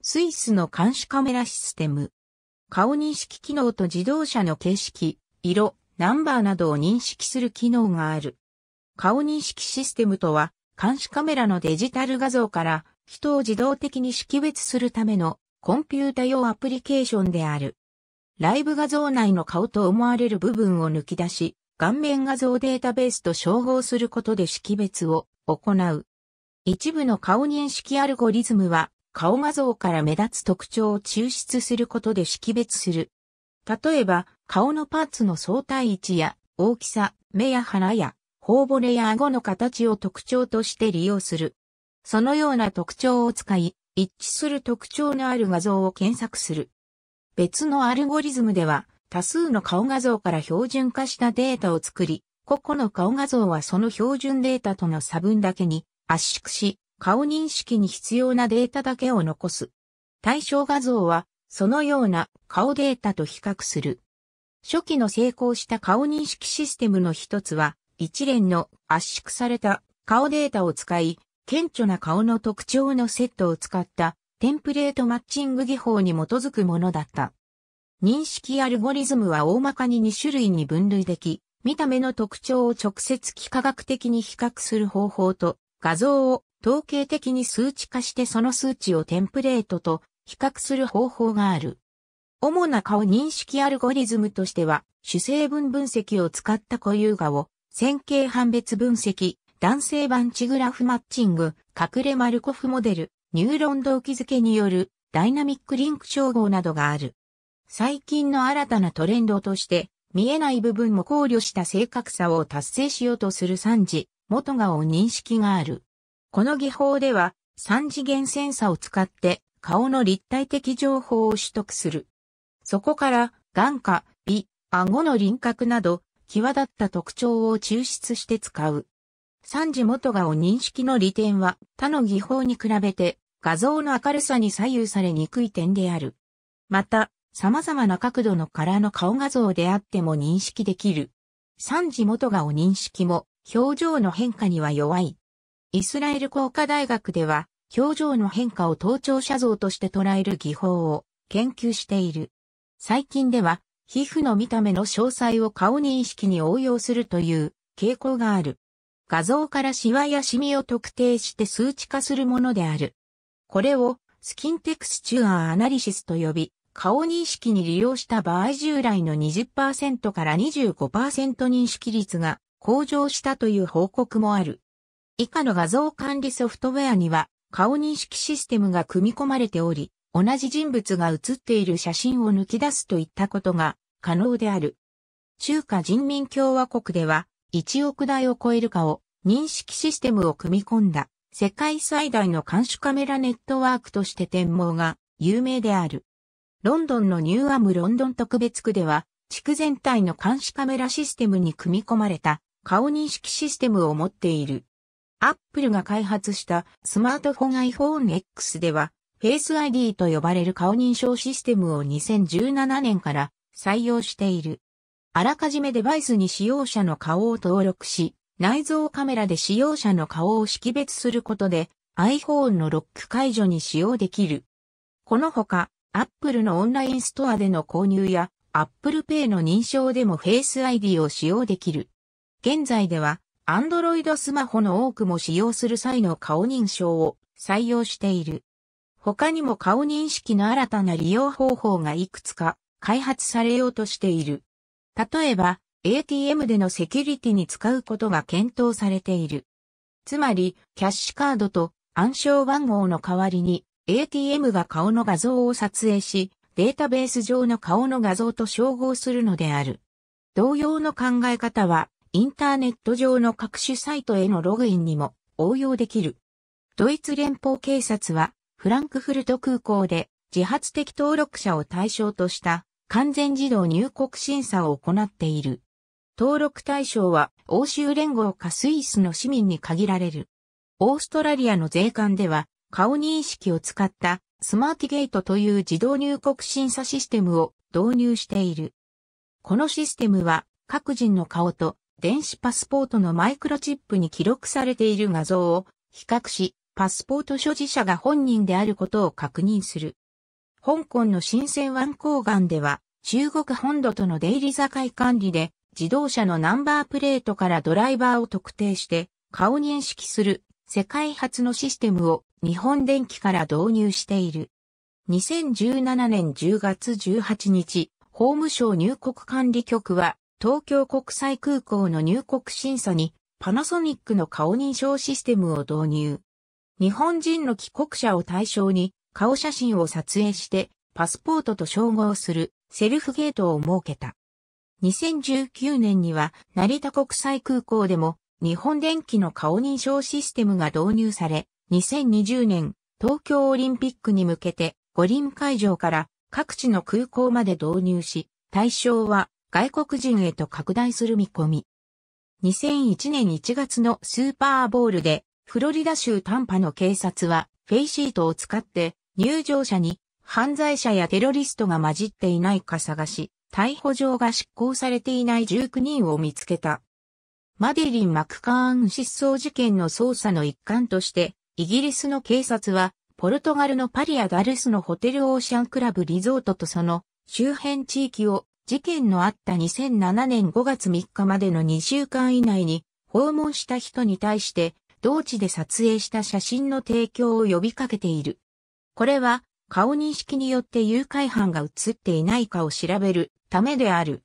スイスの監視カメラシステム。顔認識機能と自動車の形式、色、ナンバーなどを認識する機能がある。顔認識システムとは、監視カメラのデジタル画像から人を自動的に識別するためのコンピュータ用アプリケーションである。ライブ画像内の顔と思われる部分を抜き出し、顔面画像データベースと照合することで識別を行う。一部の顔認識アルゴリズムは顔画像から目立つ特徴を抽出することで識別する。例えば、顔のパーツの相対位置や大きさ、目や鼻や、頬骨や顎の形を特徴として利用する。そのような特徴を使い、一致する特徴のある画像を検索する。別のアルゴリズムでは、多数の顔画像から標準化したデータを作り、個々の顔画像はその標準データとの差分だけに圧縮し、顔認識に必要なデータだけを残す。対象画像は、そのような顔データと比較する。初期の成功した顔認識システムの一つは、一連の圧縮された顔データを使い、顕著な顔の特徴のセットを使ったテンプレートマッチング技法に基づくものだった。認識アルゴリズムは大まかに2種類に分類でき、見た目の特徴を直接幾何学的に比較する方法と、画像を統計的に数値化してその数値をテンプレートと比較する方法がある。主な顔認識アルゴリズムとしては、主成分分析を使った固有画を、線形判別分析、男性版チグラフマッチング、隠れマルコフモデル、ニューロン動機づけによるダイナミックリンク称合などがある。最近の新たなトレンドとして、見えない部分も考慮した正確さを達成しようとする3次、元顔認識がある。この技法では3次元センサを使って顔の立体的情報を取得する。そこから眼下、鼻、顎の輪郭など際立った特徴を抽出して使う。三次元顔認識の利点は他の技法に比べて画像の明るさに左右されにくい点である。また、様々な角度の空の顔画像であっても認識できる。三次元顔認識も表情の変化には弱い。イスラエル工科大学では、表情の変化を盗聴写像として捉える技法を研究している。最近では、皮膚の見た目の詳細を顔認識に応用するという傾向がある。画像からシワやシミを特定して数値化するものである。これをスキンテクスチュアアナリシスと呼び、顔認識に利用した場合従来の20%から25%認識率が向上したという報告もある。以下の画像管理ソフトウェアには顔認識システムが組み込まれており、同じ人物が写っている写真を抜き出すといったことが可能である。中華人民共和国では1億台を超える顔認識システムを組み込んだ世界最大の監視カメラネットワークとして天網が有名である。ロンドンのニューアムロンドン特別区では地区全体の監視カメラシステムに組み込まれた顔認識システムを持っている。アップルが開発したスマートフォン iPhone X では、Face ID と呼ばれる顔認証システムを2017年から採用している。あらかじめデバイスに使用者の顔を登録し、内蔵カメラで使用者の顔を識別することで iPhone のロック解除に使用できる。このほか、Apple のオンラインストアでの購入や Apple Pay の認証でも Face ID を使用できる。現在ではアンドロイドスマホの多くも使用する際の顔認証を採用している。他にも顔認識の新たな利用方法がいくつか開発されようとしている。例えば、ATM でのセキュリティに使うことが検討されている。つまり、キャッシュカードと暗証番号の代わりに、ATM が顔の画像を撮影し、データベース上の顔の画像と照合するのである。同様の考え方はインターネット上の各種サイトへのログインにも応用できる。ドイツ連邦警察は、フランクフルト空港で自発的登録者を対象とした完全自動入国審査を行っている。登録対象は欧州連合かスイスの市民に限られる。オーストラリアの税関では顔認識を使ったスマーティゲートという自動入国審査システムを導入している。このシステムは各人の顔と電子パスポートのマイクロチップに記録されている画像を比較し、パスポート所持者が本人であることを確認する。香港の深鮮湾港岸では、中国本土との出入り境管理で、自動車のナンバープレートからドライバーを特定して、顔認識する世界初のシステムを日本電機から導入している。2017年10月18日、法務省入国管理局は東京国際空港の入国審査にパナソニックの顔認証システムを導入。日本人の帰国者を対象に顔写真を撮影してパスポートと照合するセルフゲートを設けた。2019年には成田国際空港でも日本電機の顔認証システムが導入され、2020年東京オリンピックに向けて五輪会場から各地の空港まで導入し、対象は外国人へと拡大する見込み。2001年1月のスーパーボールで、フロリダ州タンパの警察は、フェイシートを使って、入場者に、犯罪者やテロリストが混じっていないか探し、逮捕状が執行されていない19人を見つけた。マデリン・マクカーン失踪事件の捜査の一環として、イギリスの警察は、ポルトガルのパリア・ダルスのホテルオーシャンクラブリゾートとその周辺地域を事件のあった2007年5月3日までの2週間以内に訪問した人に対して同地で撮影した写真の提供を呼びかけている。これは顔認識によって誘拐犯が写っていないかを調べるためである。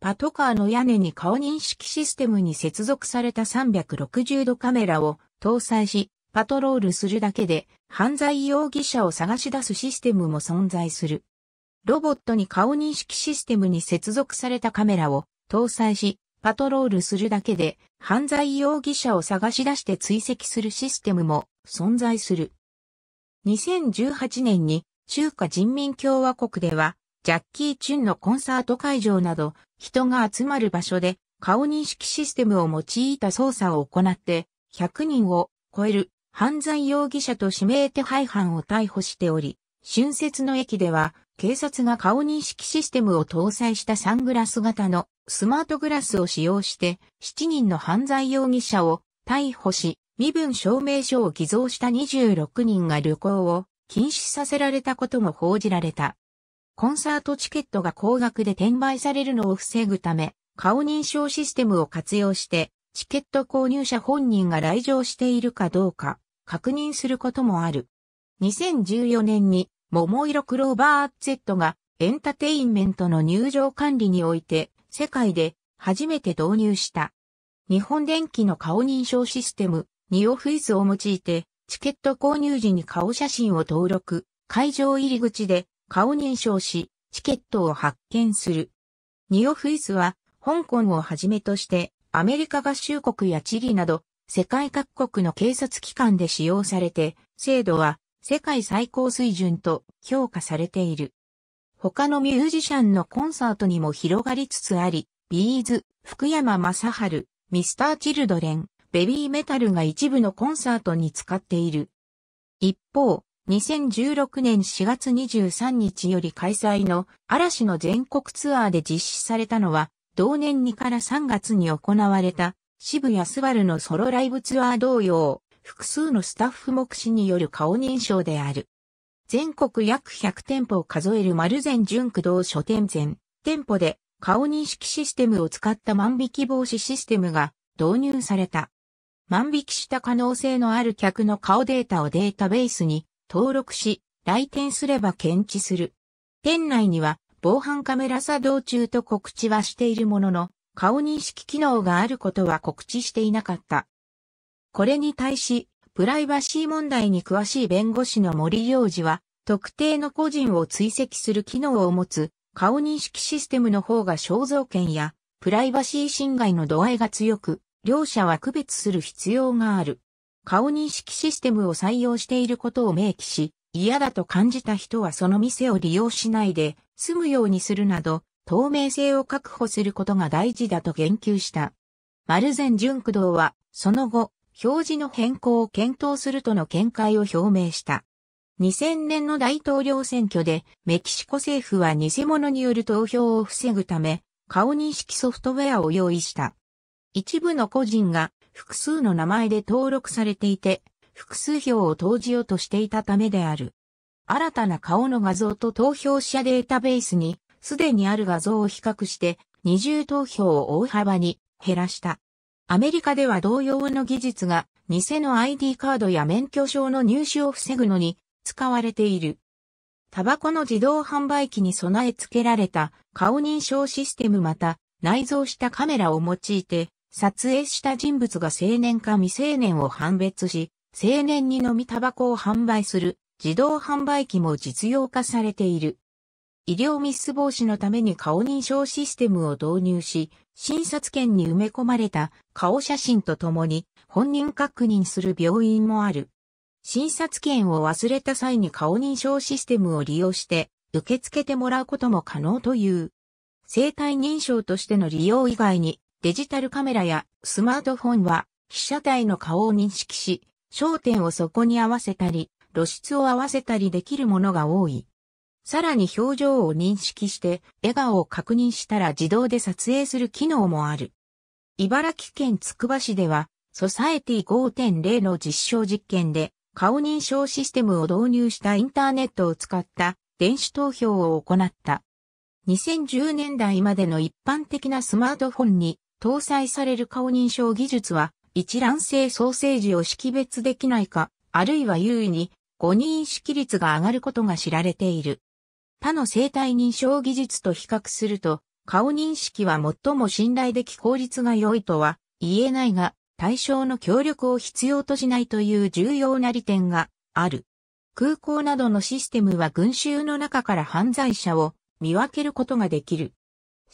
パトカーの屋根に顔認識システムに接続された360度カメラを搭載し、パトロールするだけで犯罪容疑者を探し出すシステムも存在する。ロボットに顔認識システムに接続されたカメラを搭載し、パトロールするだけで犯罪容疑者を探し出して追跡するシステムも存在する。2018年に中華人民共和国ではジャッキー・チュンのコンサート会場など人が集まる場所で顔認識システムを用いた捜査を行って100人を超える犯罪容疑者と指名手配犯を逮捕しており、春節の駅では警察が顔認識システムを搭載したサングラス型のスマートグラスを使用して7人の犯罪容疑者を逮捕し、身分証明書を偽造した26人が旅行を禁止させられたことも報じられた。コンサートチケットが高額で転売されるのを防ぐため、顔認証システムを活用してチケット購入者本人が来場しているかどうか確認することもある。2014年に桃色クローバー Z がエンタテインメントの入場管理において世界で初めて導入した。日本電機の顔認証システム、ニオフイスを用いて、チケット購入時に顔写真を登録、会場入り口で顔認証し、チケットを発券する。ニオフイスは、香港をはじめとして、アメリカ合衆国やチリなど、世界各国の警察機関で使用されて、制度は世界最高水準と評価されている。他のミュージシャンのコンサートにも広がりつつあり、ビーズ、福山雅治、ミスター・チルドレン、ベビーメタルが一部のコンサートに使っている。一方、2016年4月23日より開催の嵐の全国ツアーで実施されたのは、同年2から3月に行われた渋谷スバルのソロライブツアー同様、複数のスタッフ目視による顔認証である。全国約100店舗を数える丸善純駆動書店全店舗で顔認識システムを使った万引き防止システムが導入された。万引きした可能性のある客の顔データをデータベースに登録し、来店すれば検知する。店内には防犯カメラ作動中と告知はしているものの、顔認識機能があることは告知していなかった。これに対し、プライバシー問題に詳しい弁護士の森洋二は、特定の個人を追跡する機能を持つ顔認識システムの方が肖像権やプライバシー侵害の度合いが強く、両者は区別する必要がある。顔認識システムを採用していることを明記し、嫌だと感じた人はその店を利用しないで済むようにするなど、透明性を確保することが大事だと言及した。丸善純駆動は、その後、表示の変更を検討するとの見解を表明した。2000年の大統領選挙でメキシコ政府は偽物による投票を防ぐため顔認識ソフトウェアを用意した。一部の個人が複数の名前で登録されていて複数票を投じようとしていたためである。新たな顔の画像と投票者データベースにすでにある画像を比較して二重投票を大幅に減らした。アメリカでは同様の技術が偽の ID カードや免許証の入手を防ぐのに使われている。タバコの自動販売機に備え付けられた顔認証システムまた内蔵したカメラを用いて撮影した人物が青年か未成年を判別し青年に飲みタバコを販売する自動販売機も実用化されている。医療ミス防止のために顔認証システムを導入し、診察券に埋め込まれた顔写真とともに本人確認する病院もある。診察券を忘れた際に顔認証システムを利用して受け付けてもらうことも可能という。生体認証としての利用以外にデジタルカメラやスマートフォンは被写体の顔を認識し、焦点をそこに合わせたり、露出を合わせたりできるものが多い。さらに表情を認識して笑顔を確認したら自動で撮影する機能もある。茨城県つくば市では、ソサエティ5.0の実証実験で、顔認証システムを導入したインターネットを使った電子投票を行った。2010年代までの一般的なスマートフォンに搭載される顔認証技術は一覧性ソーセージを識別できないか、あるいは優位に誤認識率が上がることが知られている。他の生体認証技術と比較すると、顔認識は最も信頼でき効率が良いとは言えないが、対象の協力を必要としないという重要な利点がある。空港などのシステムは群衆の中から犯罪者を見分けることができる。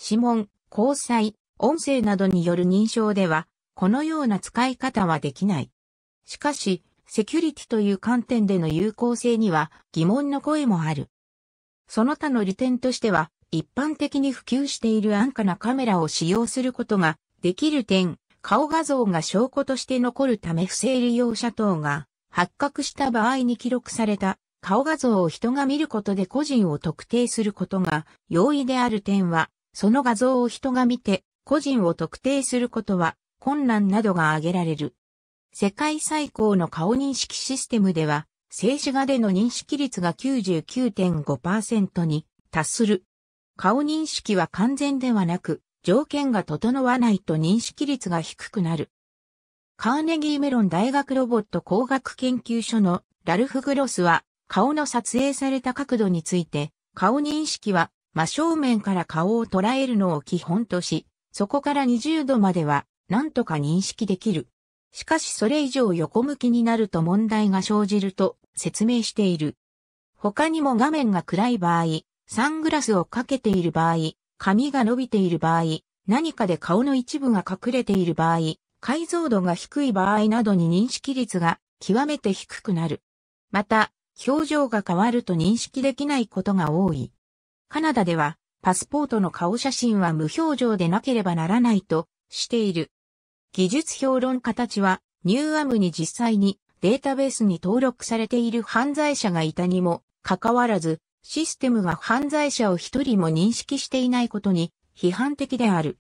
指紋、交際、音声などによる認証では、このような使い方はできない。しかし、セキュリティという観点での有効性には疑問の声もある。その他の利点としては、一般的に普及している安価なカメラを使用することができる点、顔画像が証拠として残るため不正利用者等が発覚した場合に記録された顔画像を人が見ることで個人を特定することが容易である点は、その画像を人が見て個人を特定することは困難などが挙げられる。世界最高の顔認識システムでは、静止画での認識率が99.5%に達する。顔認識は完全ではなく、条件が整わないと認識率が低くなる。カーネギーメロン大学ロボット工学研究所のラルフ・グロスは顔の撮影された角度について顔認識は真正面から顔を捉えるのを基本とし、そこから20度までは何とか認識できる。しかしそれ以上横向きになると問題が生じると説明している。他にも画面が暗い場合、サングラスをかけている場合、髪が伸びている場合、何かで顔の一部が隠れている場合、解像度が低い場合などに認識率が極めて低くなる。また、表情が変わると認識できないことが多い。カナダでは、パスポートの顔写真は無表情でなければならないとしている。技術評論家たちは、ニューアムに実際にデータベースに登録されている犯罪者がいたにもかかわらず、システムが犯罪者を一人も認識していないことに批判的である。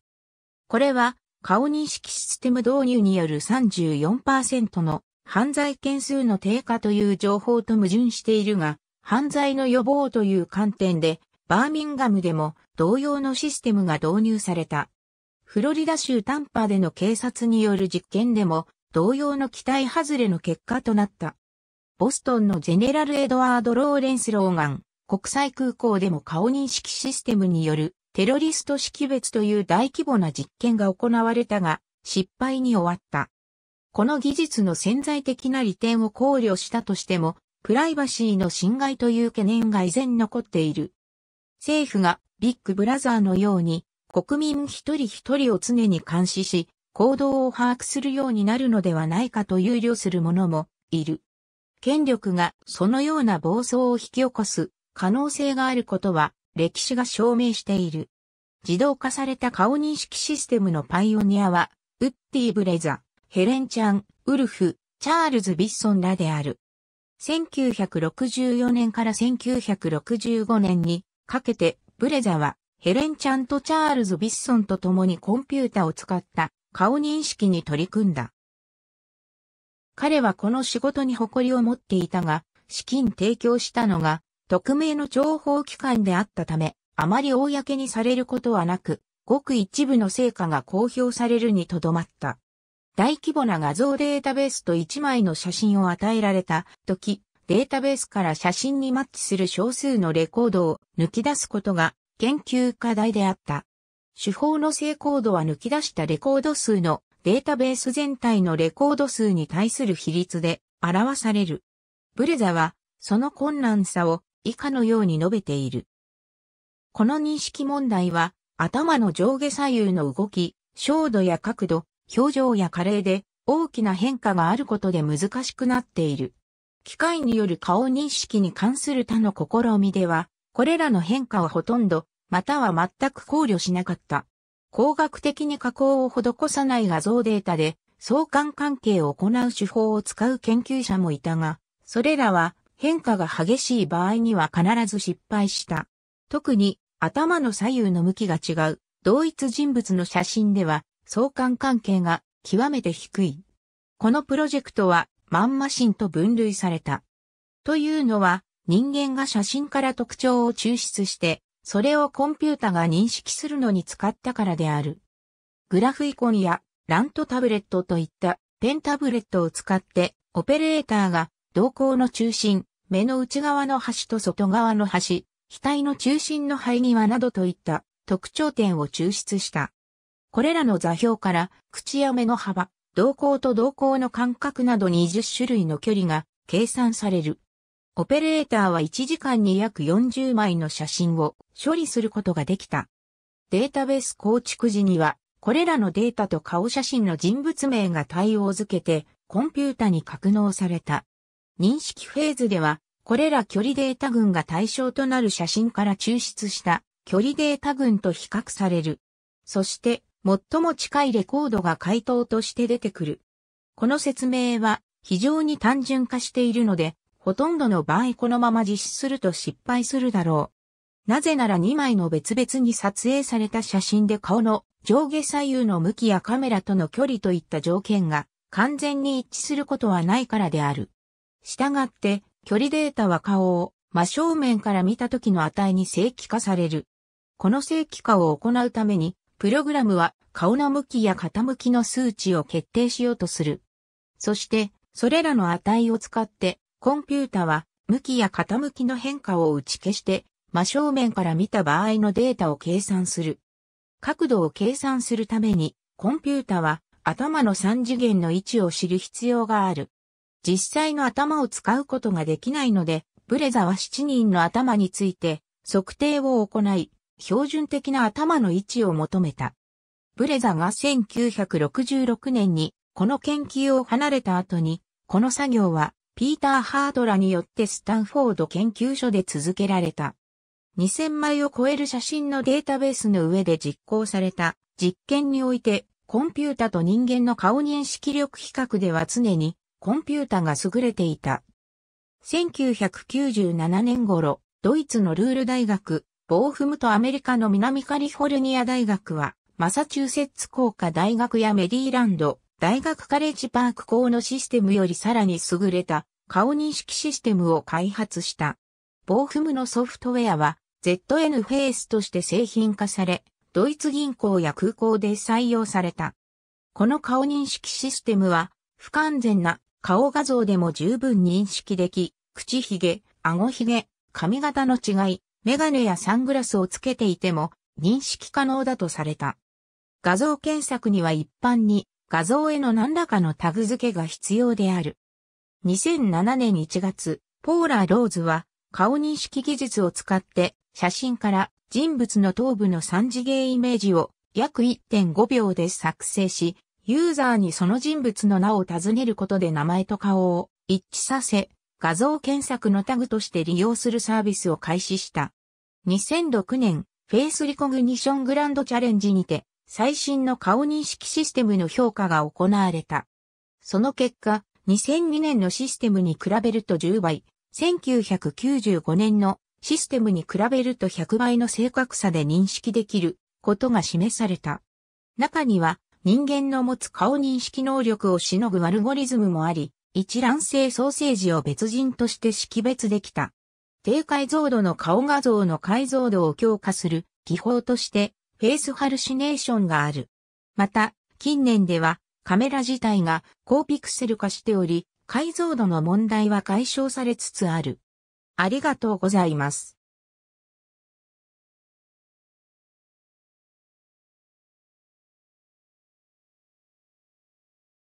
これは顔認識システム導入による34%の犯罪件数の低下という情報と矛盾しているが、犯罪の予防という観点で、バーミンガムでも同様のシステムが導入された。フロリダ州タンパでの警察による実験でも同様の期待外れの結果となった。ボストンのジェネラル・エドワード・ローレンス・ローガン、国際空港でも顔認識システムによるテロリスト識別という大規模な実験が行われたが、失敗に終わった。この技術の潜在的な利点を考慮したとしても、プライバシーの侵害という懸念が依然残っている。政府がビッグブラザーのように国民一人一人を常に監視し、行動を把握するようになるのではないかと憂慮する者もいる。権力がそのような暴走を引き起こす可能性があることは歴史が証明している。自動化された顔認識システムのパイオニアは、ウッディ・ブレザ、ヘレン・チャン、ウルフ、チャールズ・ビッソンらである。1964年から1965年にかけて、ブレザはヘレン・チャンとチャールズ・ビッソンと共にコンピュータを使った顔認識に取り組んだ。彼はこの仕事に誇りを持っていたが、資金提供したのが、匿名の情報機関であったため、あまり公にされることはなく、ごく一部の成果が公表されるにとどまった。大規模な画像データベースと1枚の写真を与えられた時、データベースから写真にマッチする少数のレコードを抜き出すことが研究課題であった。手法の正コードは抜き出したレコード数のデータベース全体のレコード数に対する比率で表される。ブレザはその困難さを以下のように述べている。この認識問題は頭の上下左右の動き、照度や角度、表情や加齢で大きな変化があることで難しくなっている。機械による顔認識に関する他の試みでは、これらの変化はほとんどまたは全く考慮しなかった。工学的に加工を施さない画像データで相関関係を行う手法を使う研究者もいたが、それらは変化が激しい場合には必ず失敗した。特に頭の左右の向きが違う同一人物の写真では相関関係が極めて低い。このプロジェクトはマンマシンと分類された。というのは人間が写真から特徴を抽出してそれをコンピュータが認識するのに使ったからである。グラフイコンやラントタブレットといったペンタブレットを使ってオペレーターが動向の中心、目の内側の端と外側の端、額の中心の肺際などといった特徴点を抽出した。これらの座標から口や目の幅、動向と動向の間隔など20種類の距離が計算される。オペレーターは1時間に約40枚の写真を処理することができた。データベース構築時には、これらのデータと顔写真の人物名が対応づけて、コンピュータに格納された。認識フェーズでは、これら距離データ群が対象となる写真から抽出した距離データ群と比較される。そして、最も近いレコードが回答として出てくる。この説明は非常に単純化しているので、ほとんどの場合このまま実施すると失敗するだろう。なぜなら2枚の別々に撮影された写真で顔の上下左右の向きやカメラとの距離といった条件が完全に一致することはないからである。従って、距離データは顔を真正面から見た時の値に正規化される。この正規化を行うために、プログラムは顔の向きや傾きの数値を決定しようとする。そして、それらの値を使ってコンピュータは、向きや傾きの変化を打ち消して、真正面から見た場合のデータを計算する。角度を計算するために、コンピュータは、頭の3次元の位置を知る必要がある。実際の頭を使うことができないので、ブレザは7人の頭について測定を行い、標準的な頭の位置を求めた。ブレザが1966年にこの研究を離れた後に、この作業はピーター・ハードらによってスタンフォード研究所で続けられた。2000枚を超える写真のデータベースの上で実行された実験において、コンピュータと人間の顔認識力比較では常にコンピュータが優れていた。1997年頃、ドイツのルール大学、ボーフムとアメリカの南カリフォルニア大学は、マサチューセッツ工科大学やメィーランド、大学カレッジパーク校のシステムよりさらに優れた顔認識システムを開発した。ボーフムのソフトウェアは ZN フェイスとして製品化され、ドイツ銀行や空港で採用された。この顔認識システムは不完全な顔画像でも十分認識でき、口ひげ、顎ひげ、髪型の違い、メガネやサングラスをつけていても認識可能だとされた。画像検索には一般に画像への何らかのタグ付けが必要である。2007年1月、ポーラ・ローズは顔認識技術を使って写真から人物の頭部の三次元イメージを約1.5秒で作成し、ユーザーにその人物の名を尋ねることで名前と顔を一致させ、画像検索のタグとして利用するサービスを開始した。2006年、フェイスリコグニショングランドチャレンジにて、最新の顔認識システムの評価が行われた。その結果、2002年のシステムに比べると10倍、1995年のシステムに比べると100倍の正確さで認識できることが示された。中には人間の持つ顔認識能力をしのぐアルゴリズムもあり、一卵性ソーセージを別人として識別できた。低解像度の顔画像の解像度を強化する技法としてェースハルシネーションがある。また、近年ではカメラ自体が高ピクセル化しており、解像度の問題は解消されつつある。ありがとうございます。